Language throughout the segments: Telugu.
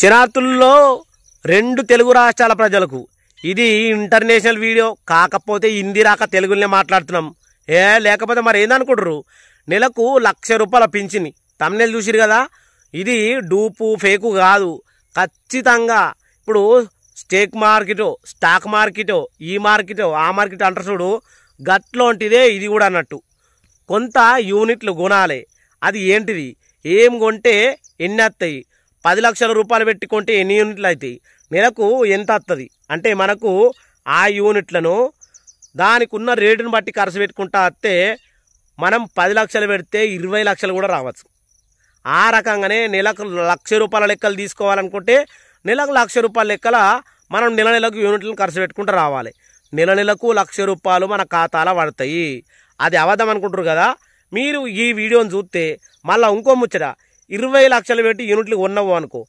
సినాతుల్లో రెండు తెలుగు రాష్ట్రాల ప్రజలకు ఇది ఇంటర్నేషనల్ వీడియో కాకపోతే హిందీ రాక తెలుగులోనే మాట్లాడుతున్నాం ఏ లేకపోతే మరి ఏందనుకుంటారు నెలకు లక్ష రూపాయల పింఛని తమ్నెల్ చూసిరు కదా ఇది డూపు ఫేకు కాదు ఖచ్చితంగా ఇప్పుడు స్టేక్ మార్కెటో స్టాక్ మార్కెటో ఈ మార్కెటో ఆ మార్కెట్ అంటారు చూడు గట్లాంటిదే ఇది కూడా అన్నట్టు కొంత యూనిట్లు కొనాలి అది ఏంటిది ఏం కొంటే ఎన్ని పది లక్షల రూపాయలు పెట్టుకుంటే ఎన్ని యూనిట్లు అవుతాయి నెలకు ఎంత వస్తుంది అంటే మనకు ఆ యూనిట్లను దానికి ఉన్న రేటును బట్టి ఖర్చు పెట్టుకుంటా వస్తే మనం పది లక్షలు పెడితే ఇరవై లక్షలు కూడా రావచ్చు ఆ రకంగానే నెలకు లక్ష రూపాయల లెక్కలు తీసుకోవాలనుకుంటే నెలకు లక్ష రూపాయల లెక్కల మనం నెల నెలకు యూనిట్లను ఖర్చు పెట్టుకుంటూ రావాలి నెల నెలకు లక్ష రూపాయలు మన ఖాతాలో పడతాయి అది అవదాం అనుకుంటారు కదా మీరు ఈ వీడియోని చూస్తే మళ్ళీ ఇంకో ముచ్చట ఇరవై లక్షలు పెట్టి యూనిట్లు ఉన్నావు అనుకో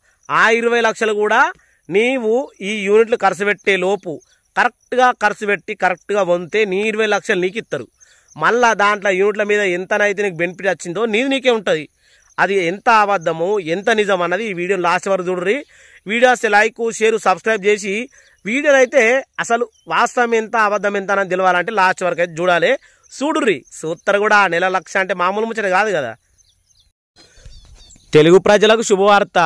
ఆ ఇరవై లక్షలు కూడా నీవు ఈ యూనిట్లు ఖర్చు పెట్టే లోపు కరెక్ట్గా ఖర్చు పెట్టి కరెక్ట్గా వంతే నీ ఇరవై లక్షలు నీకు ఇస్తారు మళ్ళా దాంట్లో యూనిట్ల మీద ఎంతనైతే నీకు బెనిఫిట్ వచ్చిందో నీది నీకే ఉంటుంది అది ఎంత అబద్ధము ఎంత నిజం అన్నది ఈ వీడియో లాస్ట్ వరకు చూడరి వీడియోస్ లైక్ షేర్ సబ్స్క్రైబ్ చేసి వీడియోనైతే అసలు వాస్తవం ఎంత అబద్ధం ఎంత అని తెలవాలంటే లాస్ట్ వరకు అయితే చూడాలి చూడుర్రి సూత్తరు కూడా నెల లక్ష అంటే మామూలు ముచ్చట కాదు కదా తెలుగు ప్రజలకు శుభవార్త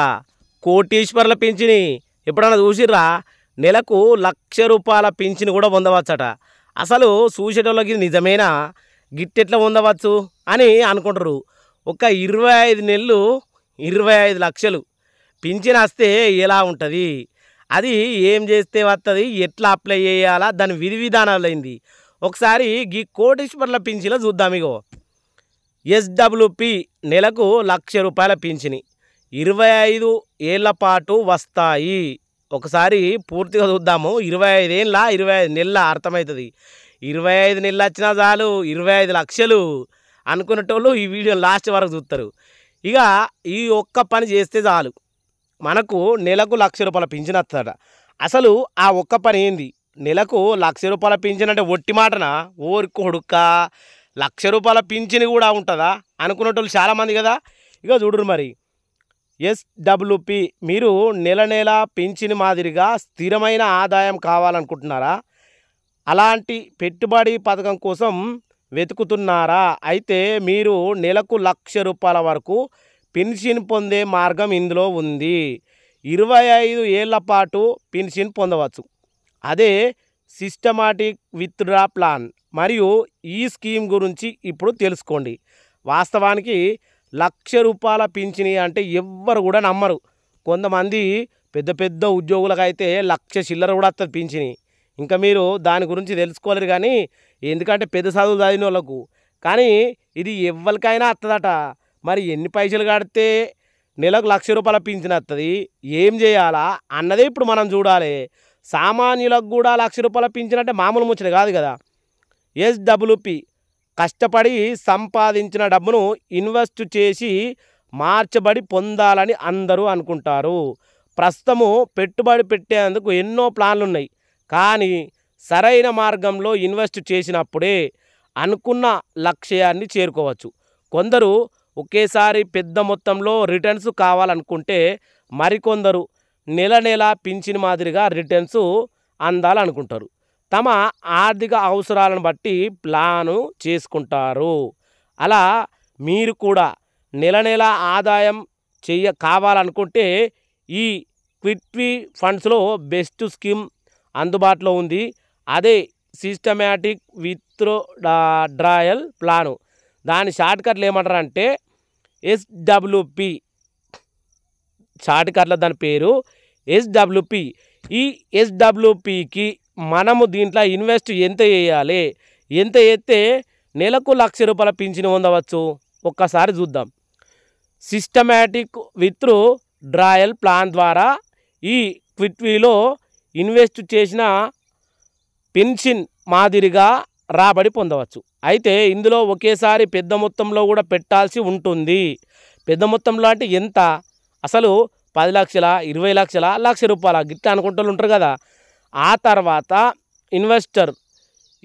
కోటీశ్వర్ల పింఛని ఎప్పుడన్నా చూసిర్రా నెలకు లక్ష రూపాయల పింఛని కూడా పొందవచ్చట అసలు చూసేటోళ్ళకి నిజమేనా గిట్టెట్లా పొందవచ్చు అని అనుకుంటారు ఒక ఇరవై ఐదు నెలలు ఇరవై ఐదు లక్షలు పింఛను వస్తే ఎలా ఉంటుంది అది ఏం చేస్తే వస్తుంది ఎట్లా అప్లై చేయాలా దాని విధి విధానాలు అయింది ఒకసారి గీ కోటీశ్వర్ల పింఛన్లో చూద్దాం ఇగో ఎస్డబ్ల్యూపి నెలకు లక్ష రూపాయల పింఛని ఇరవై ఐదు ఏళ్ల పాటు వస్తాయి ఒకసారి పూర్తిగా చూద్దాము ఇరవై ఐదేళ్ళ ఇరవై ఐదు నెలల అర్థమవుతుంది ఇరవై ఐదు నెలలు వచ్చినా చాలు ఇరవై ఐదు లక్షలు అనుకునేటోళ్ళు ఈ వీడియో లాస్ట్ వరకు చూస్తారు ఇక ఈ ఒక్క పని చేస్తే చాలు మనకు నెలకు లక్ష రూపాయల పింఛన్ వస్తాడ అసలు ఆ ఒక్క పని ఏంది నెలకు లక్ష రూపాయల పింఛన్ అంటే ఒట్టి మాటన ఓరి కొడుక్క లక్ష రూపాయల పింఛన్ కూడా ఉంటుందా అనుకునేటోళ్ళు చాలామంది కదా ఇక చూడరు మరి ఎస్డబ్ల్యూపి మీరు నెల నెల పింఛన్ మాదిరిగా స్థిరమైన ఆదాయం కావాలనుకుంటున్నారా అలాంటి పెట్టుబడి పథకం కోసం వెతుకుతున్నారా అయితే మీరు నెలకు లక్ష రూపాయల వరకు పెన్షన్ పొందే మార్గం ఇందులో ఉంది ఇరవై ఐదు ఏళ్ల పాటు పెన్షన్ పొందవచ్చు అదే సిస్టమాటిక్ విత్డ్రా ప్లాన్ మరియు ఈ స్కీమ్ గురించి ఇప్పుడు తెలుసుకోండి వాస్తవానికి లక్ష రూపాయల పింఛని అంటే ఎవ్వరు కూడా నమ్మరు కొంతమంది పెద్ద పెద్ద ఉద్యోగులకైతే లక్ష చిల్లర కూడా వస్తుంది పింఛని ఇంకా మీరు దాని గురించి తెలుసుకోలేరు కానీ ఎందుకంటే పెద్ద చదువులు చదివిన వాళ్ళకు కానీ ఇది ఎవరికైనా వస్తుందట మరి ఎన్ని పైసలు కడితే నెలకు లక్ష రూపాయల పింఛన్ వస్తుంది ఏం చేయాలా అన్నదే ఇప్పుడు మనం చూడాలి సామాన్యులకు కూడా లక్ష రూపాయల పింఛన్ అంటే మామూలు ముచ్చట కాదు కదా ఎస్డబ్ల్యూపి కష్టపడి సంపాదించిన డబ్బును ఇన్వెస్ట్ చేసి మార్చబడి పొందాలని అందరూ అనుకుంటారు ప్రస్తుతము పెట్టుబడి పెట్టేందుకు ఎన్నో ప్లాన్లు ఉన్నాయి కానీ సరైన మార్గంలో ఇన్వెస్ట్ చేసినప్పుడే అనుకున్న లక్ష్యాన్ని చేరుకోవచ్చు కొందరు ఒకేసారి పెద్ద మొత్తంలో రిటర్న్స్ కావాలనుకుంటే మరికొందరు నెల నెల పింఛన్ మాదిరిగా రిటర్న్స్ అందాలనుకుంటారు తమ ఆర్థిక అవసరాలను బట్టి ప్లాను చేసుకుంటారు అలా మీరు కూడా నెల నెల ఆదాయం చెయ్య కావాలనుకుంటే ఈ క్విట్వీ ఫండ్స్లో బెస్ట్ స్కీమ్ అందుబాటులో ఉంది అదే సిస్టమేటిక్ విత్రో డ్రాయల్ ప్లాను దాని షార్ట్కట్లు ఏమంటారంటే ఎస్డబ్ల్యూపి షార్ట్కట్ల దాని పేరు ఎస్డబ్ల్యూపి ఈ ఎస్డబ్ల్యూపికి మనము దీంట్లో ఇన్వెస్ట్ ఎంత చేయాలి ఎంత చేస్తే నెలకు లక్ష రూపాయల పింఛను పొందవచ్చు ఒక్కసారి చూద్దాం సిస్టమేటిక్ విత్రూ డ్రాయల్ ప్లాన్ ద్వారా ఈ క్విట్వీలో ఇన్వెస్ట్ చేసిన పెన్షన్ మాదిరిగా రాబడి పొందవచ్చు అయితే ఇందులో ఒకేసారి పెద్ద మొత్తంలో కూడా పెట్టాల్సి ఉంటుంది పెద్ద మొత్తంలో అంటే ఎంత అసలు పది లక్షల ఇరవై లక్షల లక్ష రూపాయల గిట్లా అనుకుంటూ ఉంటారు కదా ఆ తర్వాత ఇన్వెస్టర్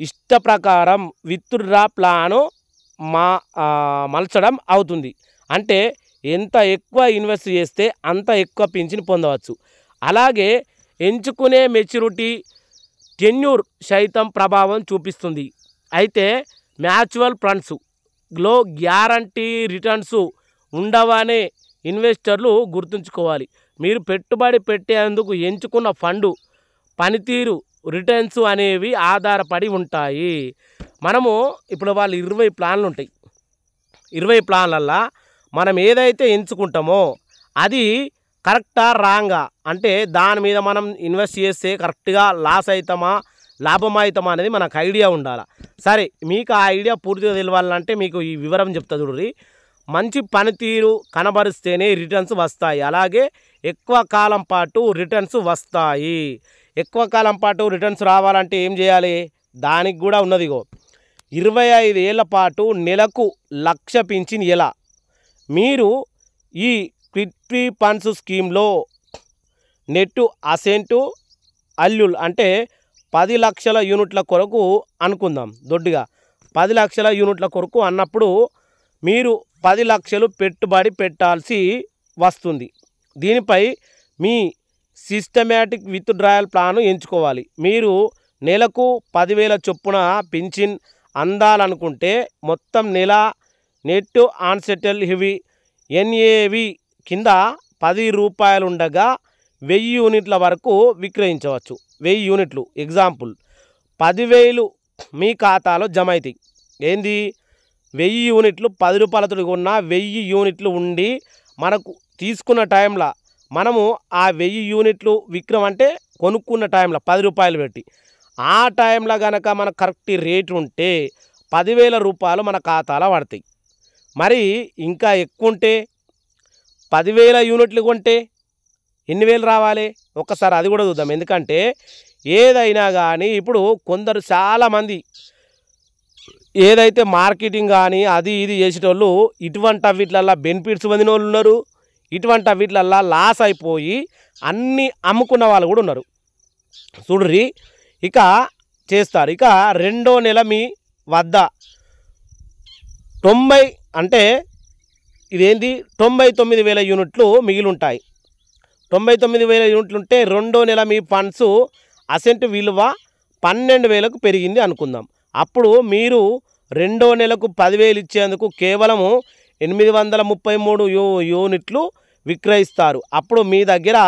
ఇష్ట ప్రకారం విత్డ్రా ప్లాను మా మలచడం అవుతుంది అంటే ఎంత ఎక్కువ ఇన్వెస్ట్ చేస్తే అంత ఎక్కువ పింఛన్ పొందవచ్చు అలాగే ఎంచుకునే మెచ్యూరిటీ టెన్యూర్ సైతం ప్రభావం చూపిస్తుంది అయితే మ్యాచువల్ ఫండ్స్లో గ్యారంటీ రిటర్న్స్ ఉండవనే ఇన్వెస్టర్లు గుర్తుంచుకోవాలి మీరు పెట్టుబడి పెట్టేందుకు ఎంచుకున్న ఫండు పనితీరు రిటర్న్స్ అనేవి ఆధారపడి ఉంటాయి మనము ఇప్పుడు వాళ్ళు ఇరవై ప్లాన్లు ఉంటాయి ఇరవై ప్లాన్లల్లా మనం ఏదైతే ఎంచుకుంటామో అది కరెక్టా రాంగా అంటే దాని మీద మనం ఇన్వెస్ట్ చేస్తే కరెక్ట్గా లాస్ అవుతామా లాభం అవుతామా అనేది మనకు ఐడియా ఉండాలి సరే మీకు ఆ ఐడియా పూర్తిగా తెలియాలంటే మీకు ఈ వివరం చెప్తా చూడరి మంచి పనితీరు కనబరిస్తేనే రిటర్న్స్ వస్తాయి అలాగే ఎక్కువ కాలం పాటు రిటర్న్స్ వస్తాయి ఎక్కువ కాలం పాటు రిటర్న్స్ రావాలంటే ఏం చేయాలి దానికి కూడా ఉన్నదిగో ఇరవై ఐదు పాటు నెలకు లక్ష పింఛన్ ఎలా మీరు ఈ క్విట్వీ ఫండ్స్ స్కీమ్లో నెట్టు అసెంటు అల్లుల్ అంటే పది లక్షల యూనిట్ల కొరకు అనుకుందాం దొడ్డుగా పది లక్షల యూనిట్ల కొరకు అన్నప్పుడు మీరు పది లక్షలు పెట్టుబడి పెట్టాల్సి వస్తుంది దీనిపై మీ సిస్టమేటిక్ విత్ డ్రాయల్ ప్లాన్ ఎంచుకోవాలి మీరు నెలకు పదివేల చొప్పున పింఛన్ అందాలనుకుంటే మొత్తం నెల నెట్ ఆన్సెటల్ హెవీ ఎన్ఏవి కింద పది రూపాయలు ఉండగా వెయ్యి యూనిట్ల వరకు విక్రయించవచ్చు వెయ్యి యూనిట్లు ఎగ్జాంపుల్ పదివేలు మీ ఖాతాలో జమ అవుతాయి ఏంది వెయ్యి యూనిట్లు పది రూపాయలతో ఉన్న వెయ్యి యూనిట్లు ఉండి మనకు తీసుకున్న టైంలో మనము ఆ వెయ్యి యూనిట్లు విక్రమ్ అంటే కొనుక్కున్న టైంలో పది రూపాయలు పెట్టి ఆ టైంలో కనుక మన కరెక్ట్ రేట్ ఉంటే పదివేల రూపాయలు మన ఖాతాలో పడతాయి మరి ఇంకా ఎక్కువ ఉంటే పదివేల యూనిట్లు కొంటే ఎన్ని వేలు రావాలి ఒక్కసారి అది కూడా చూద్దాం ఎందుకంటే ఏదైనా కానీ ఇప్పుడు కొందరు చాలామంది ఏదైతే మార్కెటింగ్ కానీ అది ఇది చేసేటోళ్ళు ఇటువంటి వీటిలల్లా బెనిఫిట్స్ పొందిన వాళ్ళు ఉన్నారు ఇటువంటి వీటిలల్లా లాస్ అయిపోయి అన్నీ అమ్ముకున్న వాళ్ళు కూడా ఉన్నారు చూడ్రి ఇక చేస్తారు ఇక రెండో నెల మీ వద్ద తొంభై అంటే ఇదేంటి తొంభై తొమ్మిది వేల యూనిట్లు మిగిలి ఉంటాయి తొంభై తొమ్మిది వేల యూనిట్లు ఉంటే రెండో నెల మీ ఫండ్స్ అసెంట్ విలువ పన్నెండు వేలకు పెరిగింది అనుకుందాం అప్పుడు మీరు రెండో నెలకు పదివేలు ఇచ్చేందుకు కేవలము ఎనిమిది వందల ముప్పై మూడు యూ యూనిట్లు విక్రయిస్తారు అప్పుడు మీ దగ్గర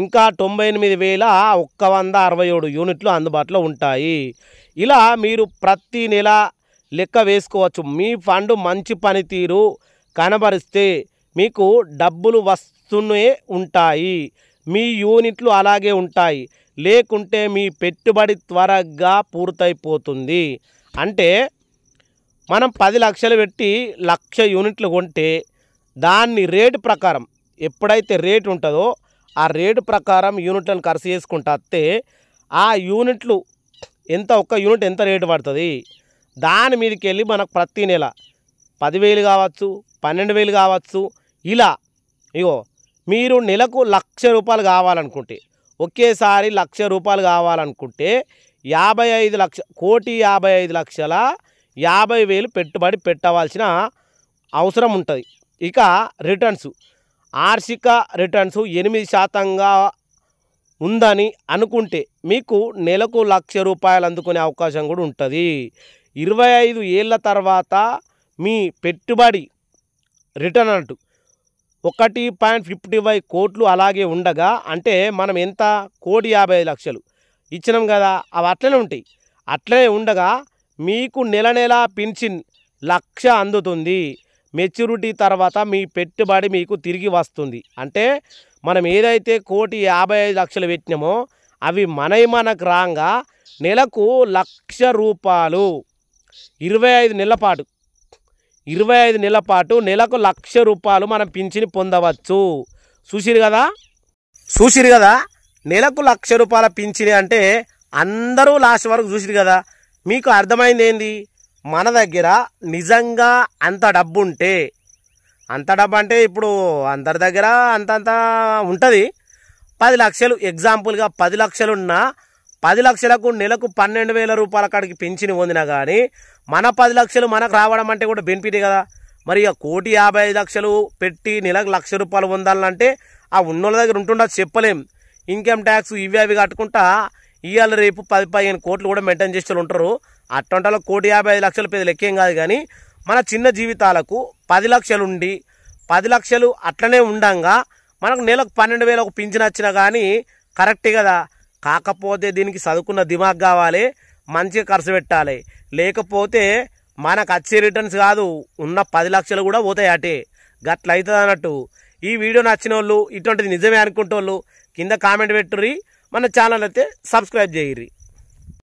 ఇంకా తొంభై ఎనిమిది వేల ఒక్క వంద అరవై ఏడు యూనిట్లు అందుబాటులో ఉంటాయి ఇలా మీరు ప్రతి నెల లెక్క వేసుకోవచ్చు మీ ఫండ్ మంచి పనితీరు కనబరిస్తే మీకు డబ్బులు వస్తూనే ఉంటాయి మీ యూనిట్లు అలాగే ఉంటాయి లేకుంటే మీ పెట్టుబడి త్వరగా పూర్తయిపోతుంది అంటే మనం పది లక్షలు పెట్టి లక్ష యూనిట్లు కొంటే దాన్ని రేటు ప్రకారం ఎప్పుడైతే రేటు ఉంటుందో ఆ రేటు ప్రకారం యూనిట్లను ఖర్చు చేసుకుంటా వస్తే ఆ యూనిట్లు ఎంత ఒక్క యూనిట్ ఎంత రేటు పడుతుంది దాని మీదకి వెళ్ళి మనకు ప్రతి నెల పదివేలు కావచ్చు పన్నెండు వేలు కావచ్చు ఇలా ఇగో మీరు నెలకు లక్ష రూపాయలు కావాలనుకుంటే ఒకేసారి లక్ష రూపాయలు కావాలనుకుంటే యాభై ఐదు లక్ష కోటి యాభై ఐదు లక్షల యాభై వేలు పెట్టుబడి పెట్టవలసిన అవసరం ఉంటుంది ఇక రిటర్న్స్ ఆర్షిక రిటర్న్స్ ఎనిమిది శాతంగా ఉందని అనుకుంటే మీకు నెలకు లక్ష రూపాయలు అందుకునే అవకాశం కూడా ఉంటుంది ఇరవై ఐదు ఏళ్ళ తర్వాత మీ పెట్టుబడి రిటర్న్ అంటూ ఒకటి పాయింట్ ఫిఫ్టీ ఫైవ్ కోట్లు అలాగే ఉండగా అంటే మనం ఎంత కోటి యాభై లక్షలు ఇచ్చినాం కదా అవి అట్లనే ఉంటాయి అట్లనే ఉండగా మీకు నెల నెల పెన్షన్ లక్ష అందుతుంది మెచ్యూరిటీ తర్వాత మీ పెట్టుబడి మీకు తిరిగి వస్తుంది అంటే మనం ఏదైతే కోటి యాభై ఐదు లక్షలు పెట్టినామో అవి మనై మనకు రాగా నెలకు లక్ష రూపాయలు ఇరవై ఐదు నెలల పాటు ఇరవై ఐదు నెలల పాటు నెలకు లక్ష రూపాయలు మనం పింఛని పొందవచ్చు చూసిరు కదా చూసిరు కదా నెలకు లక్ష రూపాయల పింఛని అంటే అందరూ లాస్ట్ వరకు చూసిరు కదా మీకు అర్థమైంది ఏంది మన దగ్గర నిజంగా అంత డబ్బు ఉంటే అంత డబ్బు అంటే ఇప్పుడు అందరి దగ్గర అంతంత ఉంటుంది పది లక్షలు ఎగ్జాంపుల్గా పది లక్షలున్నా పది లక్షలకు నెలకు పన్నెండు వేల రూపాయల కాడికి పెంచిన పొందినా కానీ మన పది లక్షలు మనకు రావడం అంటే కూడా బెనిఫిటే కదా మరి ఇక కోటి యాభై లక్షలు పెట్టి నెలకు లక్ష రూపాయలు పొందాలంటే ఆ ఉన్నోళ్ళ దగ్గర ఉంటుండదు చెప్పలేం ఇన్కమ్ ట్యాక్స్ ఇవి అవి కట్టుకుంటా ఇవాళ రేపు పది పదిహేను కోట్లు కూడా మెయింటైన్ చేసే ఉంటారు అట్టంటలో కోటి యాభై ఐదు లక్షలు పెద్ద లెక్కేం కాదు కానీ మన చిన్న జీవితాలకు పది లక్షలు ఉండి పది లక్షలు అట్లనే ఉండంగా మనకు నెలకు పన్నెండు వేలకు ఒక పింఛన్ వచ్చినా కానీ కరెక్టే కదా కాకపోతే దీనికి చదువుకున్న దిమాగ్ కావాలి మంచిగా ఖర్చు పెట్టాలి లేకపోతే మనకు వచ్చే రిటర్న్స్ కాదు ఉన్న పది లక్షలు కూడా పోతాయి అటే గట్ల అవుతుంది అన్నట్టు ఈ వీడియో నచ్చిన వాళ్ళు ఇటువంటిది నిజమే అనుకుంటే వాళ్ళు కింద కామెంట్ పెట్టుర్రీ మన ఛానల్ అయితే సబ్స్క్రైబ్ చేయరి